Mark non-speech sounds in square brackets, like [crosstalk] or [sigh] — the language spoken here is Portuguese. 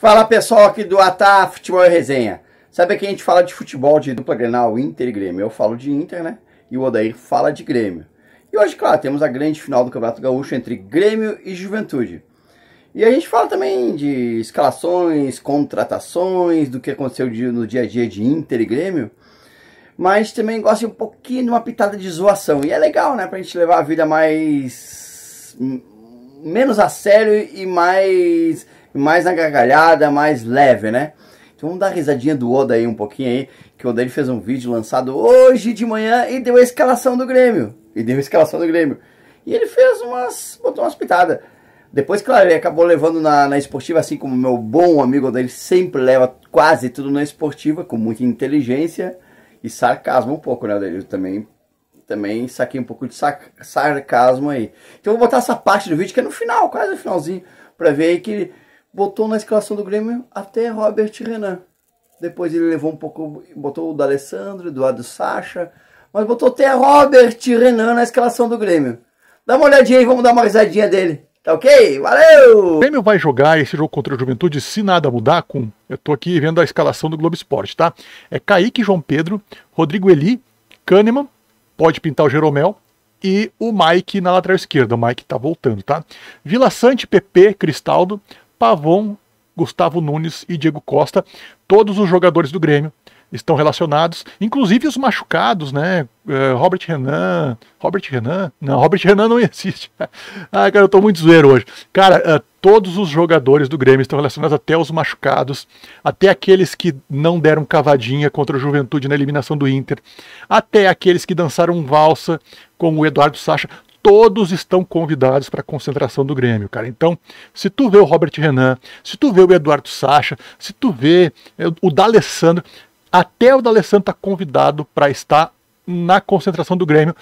Fala pessoal aqui do Atá Futebol e Resenha. Sabe que a gente fala de futebol de dupla Grenal, Inter e Grêmio. Eu falo de Inter, né? E o Odair fala de Grêmio. E hoje, claro, temos a grande final do Campeonato Gaúcho entre Grêmio e Juventude. E a gente fala também de escalações, contratações, do que aconteceu no dia a dia de Inter e Grêmio. Mas também gosta um pouquinho de uma pitada de zoação. E é legal, né? Pra gente levar a vida mais. Hum, menos a sério e mais mais na gargalhada, mais leve, né? Então vamos dar a risadinha do Oda aí um pouquinho aí, que o Oda ele fez um vídeo lançado hoje de manhã e deu a escalação do Grêmio. E deu a escalação do Grêmio. E ele fez umas. botou umas pitadas. Depois, claro, ele acabou levando na, na esportiva, assim como meu bom amigo Oda, ele sempre leva quase tudo na esportiva, com muita inteligência e sarcasmo um pouco, né? Ele também também saquei um pouco de sarcasmo aí. Então vou botar essa parte do vídeo que é no final, quase no finalzinho, para ver aí que botou na escalação do Grêmio até Robert Renan. Depois ele levou um pouco, botou o D'Alessandro, Eduardo Sacha, mas botou até Robert Renan na escalação do Grêmio. Dá uma olhadinha aí, vamos dar uma risadinha dele. Tá ok? Valeu! O Grêmio vai jogar esse jogo contra a Juventude se nada mudar com... Eu tô aqui vendo a escalação do Globo Esporte, tá? É Kaique, João Pedro, Rodrigo Eli, Kahneman, pode pintar o Jeromel, e o Mike na lateral esquerda. O Mike tá voltando, tá? Vila Sante, PP, Cristaldo, Pavon, Gustavo Nunes e Diego Costa, todos os jogadores do Grêmio estão relacionados, inclusive os machucados, né? É, Robert Renan, Robert Renan, não, Robert Renan não [laughs] existe. ah, cara, eu tô muito zoeiro hoje. Cara, é, todos os jogadores do Grêmio estão relacionados até os machucados, até aqueles que não deram cavadinha contra a Juventude na eliminação do Inter, até aqueles que dançaram valsa com o Eduardo Sacha todos estão convidados para a concentração do Grêmio, cara. Então, se tu vê o Robert Renan, se tu vê o Eduardo Sacha, se tu vê eh, o D'Alessandro, até o D'Alessandro está convidado para estar na concentração do Grêmio